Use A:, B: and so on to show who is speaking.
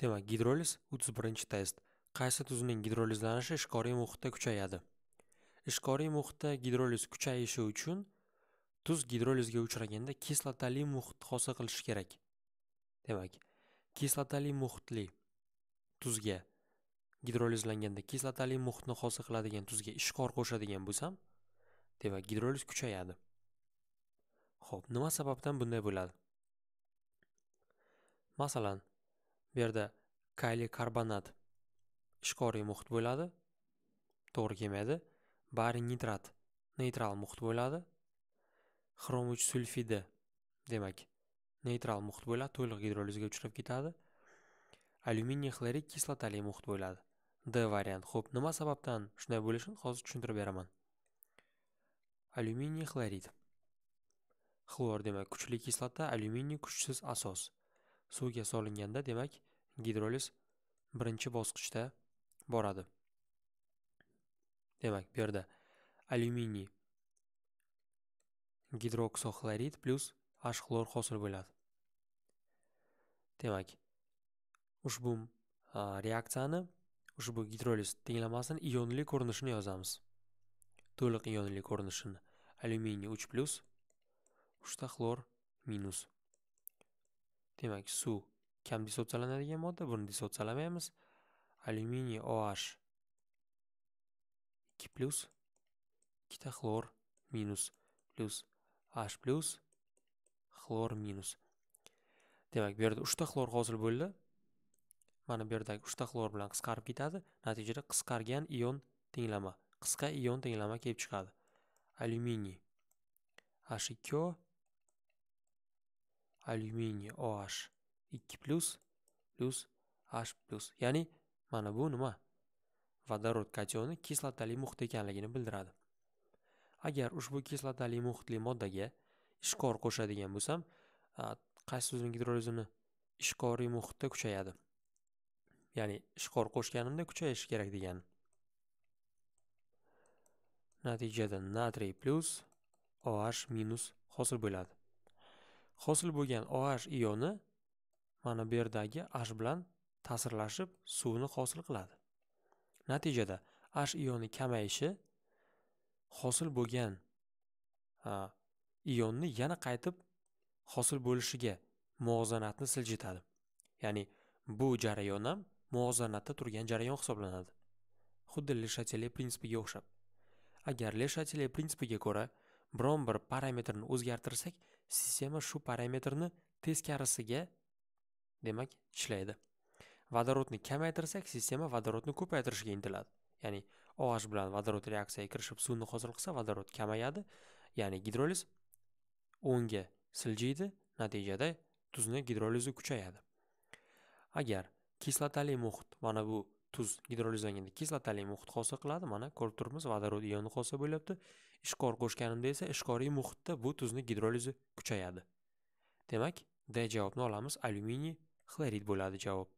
A: demak gidroliz 31 birinchi test qaysi tuzning gidrolizlanishi ishqoriy muhitda kuchayadi ishqoriy muhitda gidroliz kuchayishi uchun tuz gidrolizga uchraganda kislotali muhit hosil qilishi kerak demak kislotali muhitli tuzga gidrolizlanganda kislotali muhitni hosil qiladigan tuzga ishqor qo'shadigan bo'lsam demak gidroliz kuchayadi Xo'p, nima sababdan bunday bo'ladi? Masalan, bu yerda kali karbonat ishqoriy muhit bo'ladi to'g'ri kelmaydi bari nitrat neytral muhit bo'ladi xrom uch sulfidi demak neytral muhit bo'ladi to'liq gidrolizga uchrab ketadi alyuminiy xlorid kislotali muhit bo'ladi d variant ho'p nima sababdan shunday bo'lishini hozir tushuntirib beraman alyuminiy xlorid xlor demak kuchli kislota alyuminiy kuchsiz asos suvga solinganda demak gidroliz birinchi bosqichda boradi demak bu yerda alyuminiy gidroksoxlorid plyus h xlor hosil bo'ladi demak ushbu reaksiyani ushbu gidroliz tenglamasini ionli ko'rinishini yozamiz to'liq ionli ko'rinishini alyuminiy uch plyus uchta xlor minus demak suv kam dissotsiyalanadigan modda buni dissotsiyalamaymiz alyuminiy oh ikki plyus ikkita xlor minus plyus h plyus xlor minus demak bu yerda uchta xlor hosil bo'ldi mana bu yerdagi uchta xlor bilan qisqarib ketadi natijada qisqargan ion tenglama qisqa ion tenglama kelib chiqadi alyuminiy h2o alyuminiy OH 2 plus plus H plus ya'ni mana bu nima vodorod kationi kislotali muhit ekanligini bildiradi agar ushbu kislotali muhitli moddaga ishqor qo'shadigan bo'lsam qaysi suvning gidrolizini ishqoriy muhitda kuchayadi ya'ni ishqor qo'shganimda kuchayishi kerak degani natijada natriy plyus oh minus hosil bo'ladi hosil bo'lgan oh ioni mana bu yerdagi h bilan ta'sirlashib suvni hosil qiladi natijada h ioni kamayishi hosil bo'lgan ionni yana qaytib hosil bo'lishiga muvozanatni siljitadi ya'ni bu jarayon ham muvozanatda turgan jarayon hisoblanadi xuddi leshatele prinsipiga o'xshab agar leshatele prinsipiga ko'ra biron bir parametrni o'zgartirsak sistema shu parametrni teskarisiga demak ishlaydi vodorodni kamaytirsak sistema vodorodni ko'paytirishga intiladi ya'ni oh bilan vodorod reaksiyaga kirishib suvni hosil qilsa vodorod kamayadi ya'ni gidroliz o'ngga siljiydi natijada tuzni gidrolizi kuchayadi agar kislotali muhit mana bu tuz gidrolizlanganda kislotali muhit hosil qiladi mana ko'rib turibmiz vodorod ioni hosil bo'lyapti ishqor qo'shganimda esa ishqoriy muhitda bu tuzni gidrolizi kuchayadi demak d javobni olamiz alyuminiy xlorid bo'ladi javob